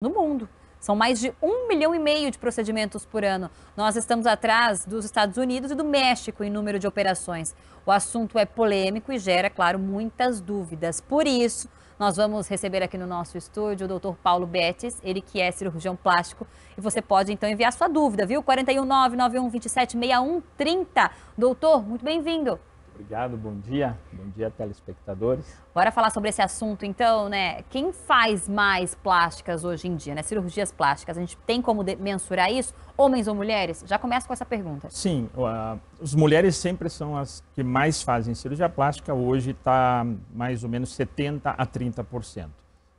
no mundo. São mais de um milhão e meio de procedimentos por ano. Nós estamos atrás dos Estados Unidos e do México em número de operações. O assunto é polêmico e gera, claro, muitas dúvidas. Por isso, nós vamos receber aqui no nosso estúdio o doutor Paulo Betes, ele que é cirurgião plástico. E você pode, então, enviar sua dúvida, viu? 419-9127-6130. Doutor, muito bem-vindo. Obrigado, bom dia. Bom dia, telespectadores. Bora falar sobre esse assunto, então, né? Quem faz mais plásticas hoje em dia, né? Cirurgias plásticas, a gente tem como mensurar isso? Homens ou mulheres? Já começa com essa pergunta. Sim, uh, as mulheres sempre são as que mais fazem cirurgia plástica. Hoje está mais ou menos 70% a 30%.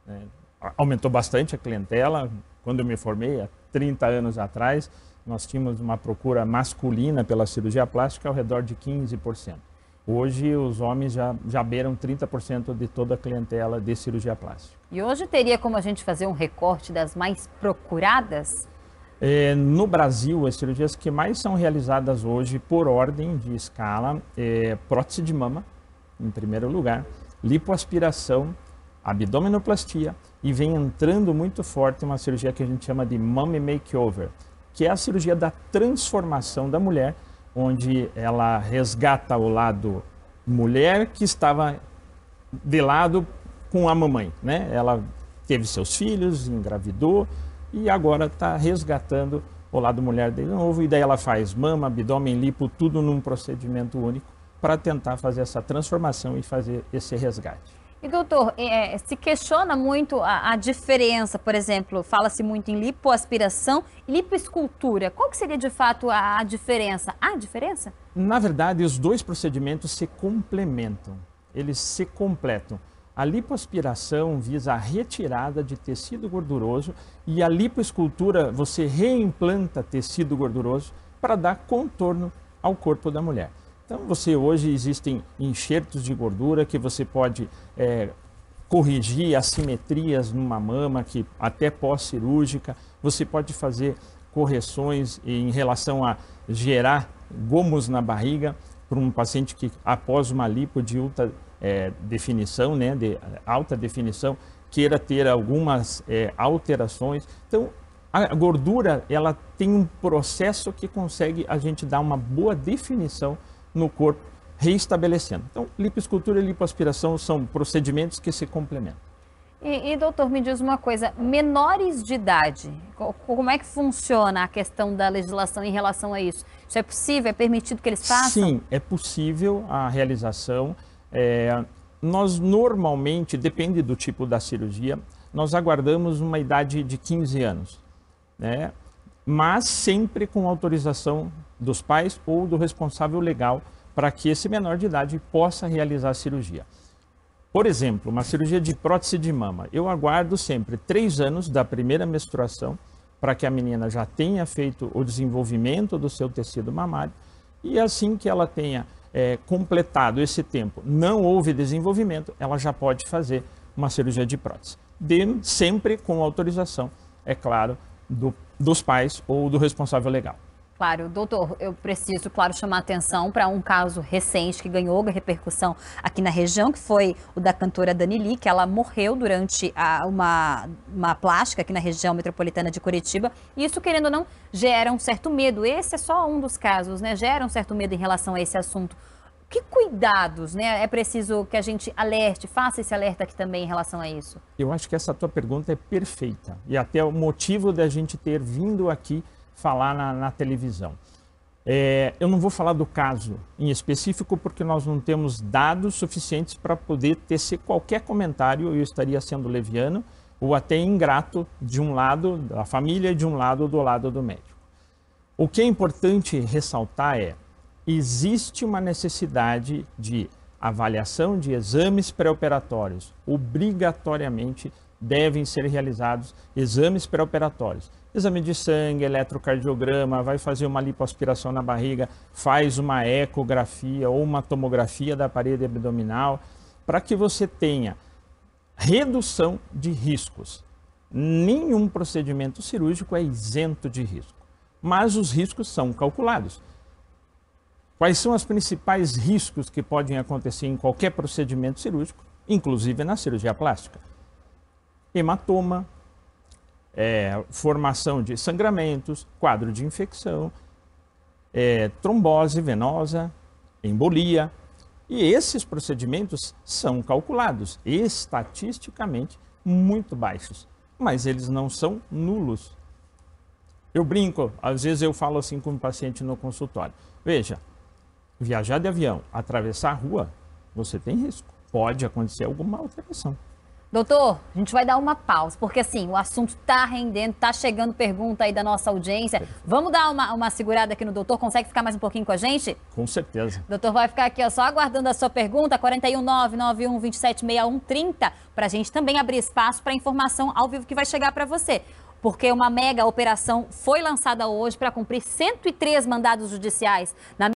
Né? Aumentou bastante a clientela. Quando eu me formei, há 30 anos atrás, nós tínhamos uma procura masculina pela cirurgia plástica ao redor de 15%. Hoje os homens já, já beiram 30% de toda a clientela de cirurgia plástica. E hoje teria como a gente fazer um recorte das mais procuradas? É, no Brasil, as cirurgias que mais são realizadas hoje, por ordem de escala, é prótese de mama, em primeiro lugar, lipoaspiração, abdominoplastia e vem entrando muito forte uma cirurgia que a gente chama de mama makeover, que é a cirurgia da transformação da mulher onde ela resgata o lado mulher que estava de lado com a mamãe, né? Ela teve seus filhos, engravidou e agora está resgatando o lado mulher de novo. E daí ela faz mama, abdômen, lipo, tudo num procedimento único para tentar fazer essa transformação e fazer esse resgate. E doutor, é, é, se questiona muito a, a diferença, por exemplo, fala-se muito em lipoaspiração e lipoescultura. Qual que seria de fato a, a diferença? Há diferença? Na verdade, os dois procedimentos se complementam, eles se completam. A lipoaspiração visa a retirada de tecido gorduroso e a lipoescultura, você reimplanta tecido gorduroso para dar contorno ao corpo da mulher. Então você hoje existem enxertos de gordura que você pode é, corrigir assimetrias numa mama que até pós-cirúrgica, você pode fazer correções em relação a gerar gomos na barriga para um paciente que após uma lipo de alta é, definição, né, de alta definição, queira ter algumas é, alterações. Então a gordura ela tem um processo que consegue a gente dar uma boa definição no corpo, reestabelecendo. Então, lipoescultura e lipoaspiração são procedimentos que se complementam. E, e, doutor, me diz uma coisa, menores de idade, como é que funciona a questão da legislação em relação a isso? Isso é possível, é permitido que eles façam? Sim, é possível a realização. É, nós normalmente, depende do tipo da cirurgia, nós aguardamos uma idade de 15 anos. Né? mas sempre com autorização dos pais ou do responsável legal para que esse menor de idade possa realizar a cirurgia. Por exemplo, uma cirurgia de prótese de mama. Eu aguardo sempre três anos da primeira menstruação para que a menina já tenha feito o desenvolvimento do seu tecido mamário e assim que ela tenha é, completado esse tempo, não houve desenvolvimento, ela já pode fazer uma cirurgia de prótese. De, sempre com autorização, é claro, do dos pais ou do responsável legal. Claro, doutor, eu preciso, claro, chamar atenção para um caso recente que ganhou repercussão aqui na região, que foi o da cantora Dani Lee, que ela morreu durante a, uma, uma plástica aqui na região metropolitana de Curitiba. E isso, querendo ou não, gera um certo medo. Esse é só um dos casos, né? Gera um certo medo em relação a esse assunto que cuidados né, é preciso que a gente alerte, faça esse alerta aqui também em relação a isso? Eu acho que essa tua pergunta é perfeita e até o motivo da gente ter vindo aqui falar na, na televisão. É, eu não vou falar do caso em específico porque nós não temos dados suficientes para poder tecer qualquer comentário, eu estaria sendo leviano ou até ingrato de um lado da família, de um lado do lado do médico. O que é importante ressaltar é existe uma necessidade de avaliação de exames pré-operatórios. Obrigatoriamente devem ser realizados exames pré-operatórios. Exame de sangue, eletrocardiograma, vai fazer uma lipoaspiração na barriga, faz uma ecografia ou uma tomografia da parede abdominal, para que você tenha redução de riscos. Nenhum procedimento cirúrgico é isento de risco, mas os riscos são calculados. Quais são os principais riscos que podem acontecer em qualquer procedimento cirúrgico, inclusive na cirurgia plástica? Hematoma, é, formação de sangramentos, quadro de infecção, é, trombose venosa, embolia. E esses procedimentos são calculados estatisticamente muito baixos, mas eles não são nulos. Eu brinco, às vezes eu falo assim com o um paciente no consultório. Veja, viajar de avião, atravessar a rua, você tem risco. Pode acontecer alguma alteração. Doutor, a gente vai dar uma pausa, porque assim, o assunto está rendendo, está chegando pergunta aí da nossa audiência. Vamos dar uma, uma segurada aqui no doutor? Consegue ficar mais um pouquinho com a gente? Com certeza. Doutor vai ficar aqui ó, só aguardando a sua pergunta, 41991276130, para a gente também abrir espaço para informação ao vivo que vai chegar para você porque uma mega operação foi lançada hoje para cumprir 103 mandados judiciais na